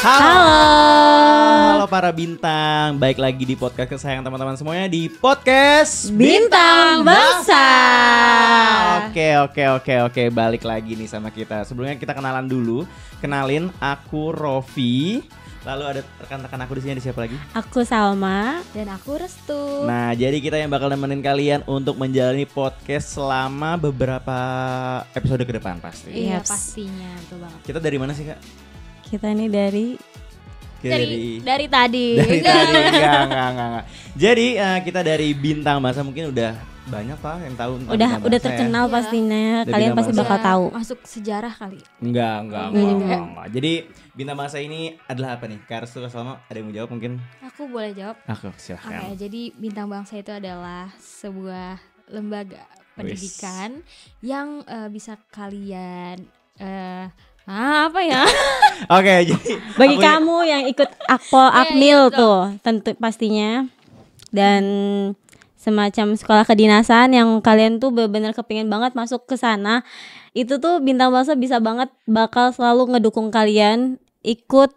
Halo. Halo. Halo para bintang. Baik lagi di podcast kesayangan teman-teman semuanya di podcast Bintang, bintang Bangsa. Oke, oke, oke, oke. Balik lagi nih sama kita. Sebelumnya kita kenalan dulu. Kenalin aku Rofi. Lalu ada rekan-rekan aku di sini ada siapa lagi? Aku Salma dan aku Restu. Nah, jadi kita yang bakal nemenin kalian untuk menjalani podcast selama beberapa episode ke depan pasti. Iya, yes. pastinya, betul banget. Kita dari mana sih, Kak? kita ini dari dari dari tadi. Dari tadi. Enggak, enggak, enggak, enggak. Jadi uh, kita dari bintang masa mungkin udah banyak pak yang tahu udah udah ya. terkenal ya. pastinya ya. kalian pasti bakal tahu masuk sejarah kali enggak enggak enggak, enggak, enggak, enggak. jadi bintang masa ini adalah apa nih karso Restu ada yang mau jawab mungkin aku boleh jawab aku silahkan okay, jadi bintang bangsa itu adalah sebuah lembaga pendidikan Wiss. yang uh, bisa kalian uh, ah, apa ya okay, jadi bagi aku... kamu yang ikut akpol iya, iya, akmil yeah, tuh tentu pastinya dan semacam sekolah kedinasan yang kalian tuh benar-benar kepingin banget masuk ke sana itu tuh bintang bangsa bisa banget bakal selalu ngedukung kalian ikut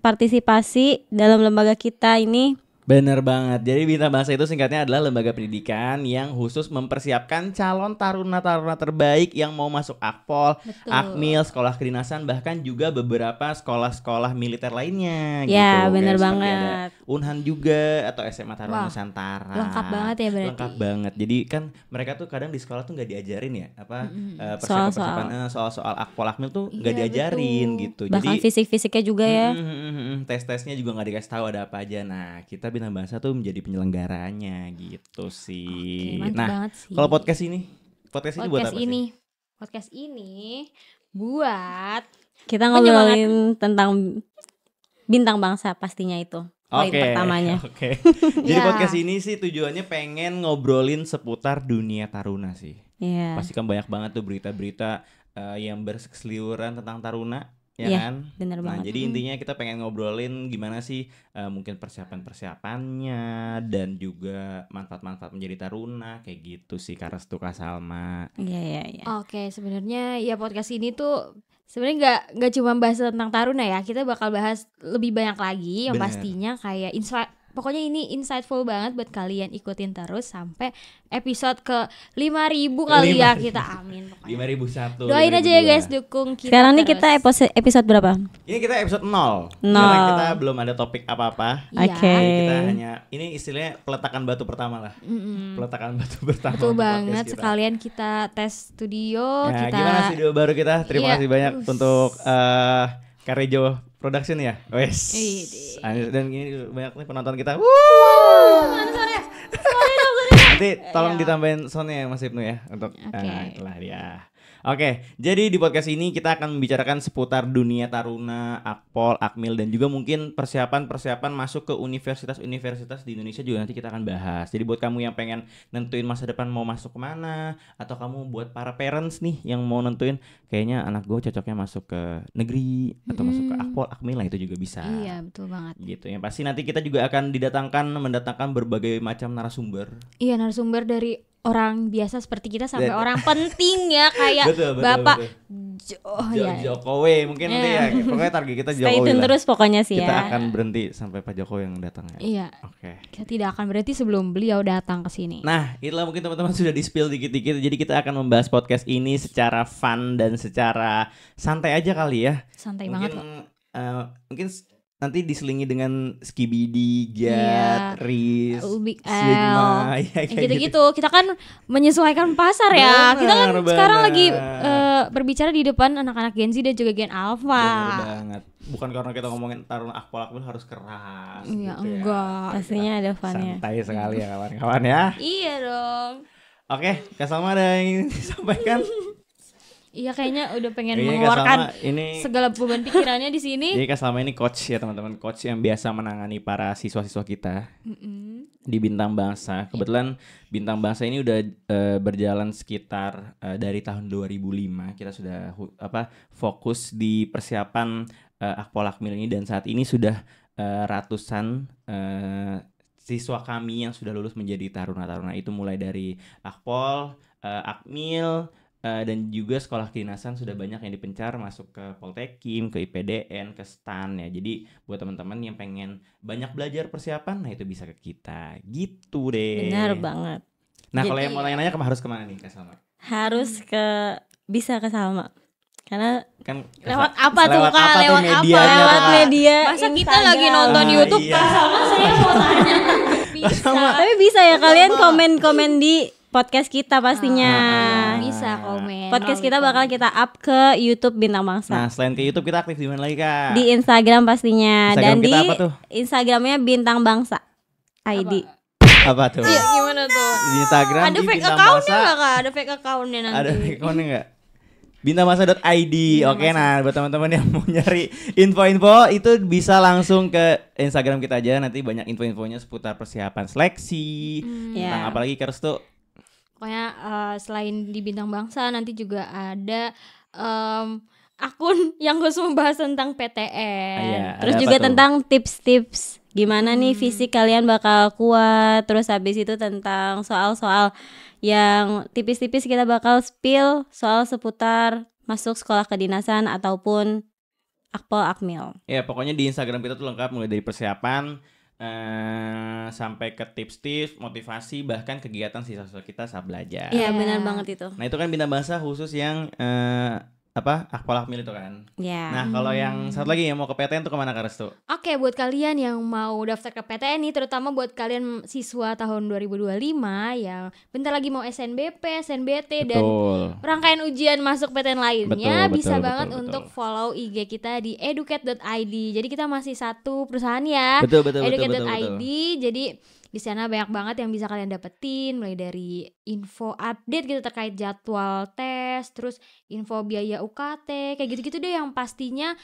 partisipasi dalam lembaga kita ini Bener banget. Jadi Bintang Bahasa itu singkatnya adalah lembaga pendidikan yang khusus mempersiapkan calon taruna-taruna terbaik yang mau masuk akpol, Betul. akmil, sekolah kedinasan, bahkan juga beberapa sekolah-sekolah militer lainnya. Ya, gitu. bener Kayak banget. Unhan juga atau SMA Taruna Wah, Nusantara. Lengkap banget ya berarti. Lengkap banget. Jadi kan mereka tuh kadang di sekolah tuh nggak diajarin ya apa mm-hmm. uh, persiapan-persiapan eh, soal-soal akpol, akmil tuh nggak iya, diajarin betul. gitu. Bahkan fisik-fisiknya juga ya. Mm, mm, tes-tesnya juga nggak dikasih tahu ada apa aja. Nah kita Bintang Bahasa tuh menjadi penyelenggaranya gitu sih. Oke, nah, kalau podcast ini, podcast, podcast ini buat apa ini, sih? Podcast ini buat kita ngobrolin tentang bintang bangsa pastinya itu. Oke. Okay, pertamanya. Oke. Okay. Jadi yeah. podcast ini sih tujuannya pengen ngobrolin seputar dunia taruna sih. Iya. Yeah. Pasti kan banyak banget tuh berita-berita uh, yang berseliweran tentang taruna ya yeah, kan? Bener nah, banget. Nah, jadi intinya kita pengen ngobrolin gimana sih uh, mungkin persiapan-persiapannya dan juga manfaat-manfaat menjadi taruna kayak gitu sih Karastu Kak Salma. Iya yeah, iya yeah, iya. Yeah. Oke, okay, sebenarnya ya podcast ini tuh sebenarnya nggak nggak cuma bahas tentang taruna ya. Kita bakal bahas lebih banyak lagi yang Bener. pastinya kayak inspirasi pokoknya ini insightful banget buat kalian ikutin terus sampai episode ke 5000 kali 5 ya kita amin Lima ribu satu. doain 5 aja ya guys dukung kita sekarang nih kita episode berapa ini kita episode nol. 0 karena kita belum ada topik apa-apa iya. oke okay. kita hanya ini istilahnya peletakan batu pertama lah mm -hmm. peletakan batu pertama betul banget kita. sekalian kita tes studio nah, kita gimana studio baru kita terima yeah. kasih banyak Ush. untuk uh, eh, Karejo production ya wes iya, iya. dan ini banyak nih penonton kita wow, wow. nanti tolong iya. ditambahin soundnya ya Mas Ibnu ya untuk okay. uh, eh, itulah dia Oke, jadi di podcast ini kita akan membicarakan seputar dunia taruna, akpol, akmil dan juga mungkin persiapan-persiapan masuk ke universitas-universitas di Indonesia juga nanti kita akan bahas. Jadi buat kamu yang pengen nentuin masa depan mau masuk ke mana atau kamu buat para parents nih yang mau nentuin kayaknya anak gue cocoknya masuk ke negeri atau hmm. masuk ke akpol, akmil lah itu juga bisa. Iya, betul banget. Gitu ya. Pasti nanti kita juga akan didatangkan mendatangkan berbagai macam narasumber. Iya, narasumber dari orang biasa seperti kita sampai Dan, orang penting ya kayak betul, betul, Bapak betul. Jo, oh, jo, ya. Jokowi mungkin yeah. nanti iya. ya pokoknya target kita Jokowi. Stay tune terus pokoknya sih kita ya. Kita akan berhenti sampai Pak Jokowi yang datang ya. Iya. Oke. Okay. Kita tidak akan berhenti sebelum beliau datang ke sini. Nah, itulah mungkin teman-teman sudah di spill dikit-dikit jadi kita akan membahas podcast ini secara fun dan secara santai aja kali ya. Santai mungkin, banget loh. Uh, mungkin nanti diselingi dengan skibidi, get, yeah. ris, UBL, sigma, ya, gitu-gitu. Gitu. Kita kan menyesuaikan pasar ya. Benar, kita kan benar. sekarang lagi uh, berbicara di depan anak-anak Gen Z dan juga Gen Alpha. Benar banget. Bukan karena kita ngomongin taruna akpol akpol harus keras. Iya gitu ya. enggak. Ya. Pastinya ada funnya. Santai sekali ya kawan-kawan ya. iya dong. Oke, Kak Salma ada yang disampaikan? Iya kayaknya udah pengen ini iya, mengeluarkan ini, segala beban pikirannya di sini. Iya kan selama ini coach ya teman-teman coach yang biasa menangani para siswa-siswa kita mm mm di bintang bangsa. Iya. Kebetulan bintang bangsa ini udah uh, berjalan sekitar uh, dari tahun 2005 kita sudah apa fokus di persiapan uh, akmil ini dan saat ini sudah uh, ratusan uh, siswa kami yang sudah lulus menjadi taruna-taruna itu mulai dari akpol, uh, akmil Eh, dan juga sekolah kedinasan sudah banyak yang dipencar masuk ke Poltekim, ke IPDN, ke STAN ya. Jadi buat teman-teman yang pengen banyak belajar persiapan, nah itu bisa ke kita. Gitu deh. Benar banget. Nah kalau yang mau nanya-nanya harus kemana nih ke Salma? Harus ke bisa ke Salma. Karena kan lewat apa tuh lewat kak? Apa lewat tuh apa? Lewat media. Masa Instagram. kita lagi nonton oh, YouTube iya. kan sama saya mau tanya. bisa. Tapi bisa ya kalian komen-komen di podcast kita pastinya. Ah, ah, ah. bisa komen. Podcast oh, kita gitu. bakal kita up ke YouTube Bintang Bangsa. Nah, selain ke YouTube kita aktif di mana lagi, Kak? Di Instagram pastinya Instagram dan kita di apa tuh? Instagramnya Bintang Bangsa ID. Apa? apa tuh? Iya, gimana tuh? Di Instagram ada di fake accountnya nggak kak? Ada fake accountnya nanti. Ada fake accountnya nggak? Bintamasa.id Oke okay, nah buat teman-teman yang mau nyari info-info Itu bisa langsung ke Instagram kita aja Nanti banyak info-infonya seputar persiapan seleksi hmm, Tentang yeah. apalagi harus tuh pokoknya uh, selain di bintang bangsa nanti juga ada um, akun yang khusus membahas tentang PTN. Ah, iya, terus juga tentang tips-tips gimana hmm. nih fisik kalian bakal kuat. Terus habis itu tentang soal-soal yang tipis-tipis kita bakal spill soal seputar masuk sekolah kedinasan ataupun akpol akmil. Ya, pokoknya di Instagram kita tuh lengkap mulai dari persiapan eh, sampai ke tips-tips, motivasi, bahkan kegiatan siswa-siswa kita saat belajar. Iya, benar banget itu. Nah, itu kan bina bahasa khusus yang eh, apa akpolak mil itu kan. Yeah. Nah kalau hmm. yang satu lagi yang mau ke PTN tuh kemana Kak tuh Oke okay, buat kalian yang mau daftar ke PTN nih terutama buat kalian siswa tahun 2025 yang bentar lagi mau SNBP, SNBT betul. dan rangkaian ujian masuk PTN lainnya betul, bisa betul, banget betul, untuk betul. follow IG kita di educate.id. Jadi kita masih satu perusahaan ya. Betul betul educate.id. Jadi di sana banyak banget yang bisa kalian dapetin, mulai dari info update gitu terkait jadwal tes, terus info biaya UKT, kayak gitu-gitu deh yang pastinya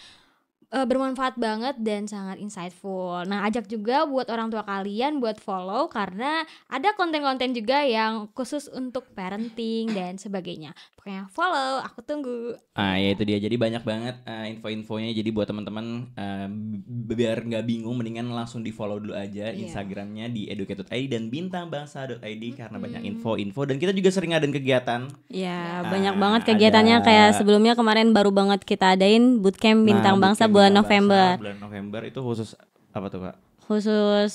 e, bermanfaat banget dan sangat insightful. Nah, ajak juga buat orang tua kalian buat follow karena ada konten-konten juga yang khusus untuk parenting dan sebagainya. Pokoknya follow, aku tunggu. Ah, ya itu dia. Jadi banyak banget uh, info-infonya. Jadi buat teman-teman uh, biar nggak bingung, mendingan langsung di follow dulu aja yeah. Instagramnya di educated.id dan bintangbangsa.id mm-hmm. karena banyak info-info dan kita juga sering ada kegiatan. Ya, yeah, uh, banyak banget kegiatannya ada... kayak sebelumnya kemarin baru banget kita adain bootcamp nah, bintang nah, bangsa bulan bahasa, November. Bulan November itu khusus apa tuh kak? Khusus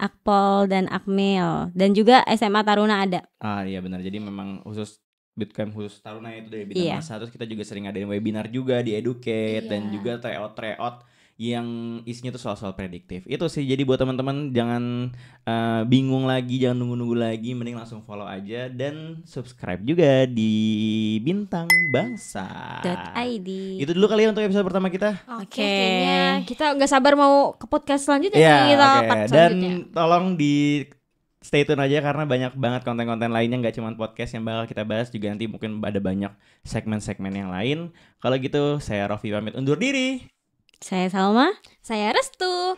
Akpol dan Akmil dan juga SMA Taruna ada. Ah iya benar. Jadi memang khusus bootcamp khusus Taruna itu dari bidang iya. masa terus kita juga sering ada webinar juga di Educate iya. dan juga tryout tryout yang isinya tuh soal-soal prediktif. Itu sih jadi buat teman-teman jangan uh, bingung lagi, jangan nunggu-nunggu lagi, mending langsung follow aja dan subscribe juga di Bintang Bangsa. .id. Itu dulu kali ya untuk episode pertama kita. Oke. Okay. Kita nggak sabar mau ke podcast selanjutnya yeah, kita okay. part Dan tolong di stay tune aja karena banyak banget konten-konten lainnya nggak cuma podcast yang bakal kita bahas juga nanti mungkin ada banyak segmen-segmen yang lain. Kalau gitu saya Rofi pamit undur diri. Saya Salma. Saya Restu.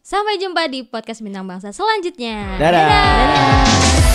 Sampai jumpa di podcast Bintang Bangsa selanjutnya. Dadah. Dadah. Dadah.